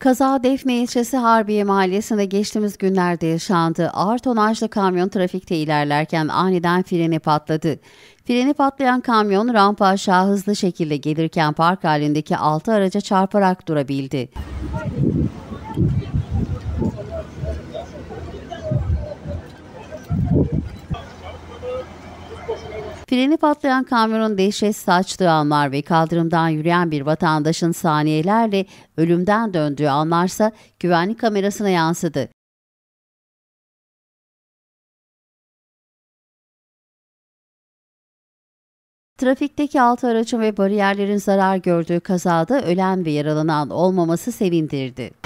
Kaza Defne ilçesi Harbiye Mahallesi'nde geçtiğimiz günlerde yaşandı. Ağır tonajlı kamyon trafikte ilerlerken aniden freni patladı. Freni patlayan kamyon rampa aşağı hızlı şekilde gelirken park halindeki 6 araca çarparak durabildi. Freni patlayan kamyonun dehşet saçtığı anlar ve kaldırımdan yürüyen bir vatandaşın saniyelerle ölümden döndüğü anlarsa güvenlik kamerasına yansıdı. Trafikteki altı araçın ve bariyerlerin zarar gördüğü kazada ölen ve yaralanan olmaması sevindirdi.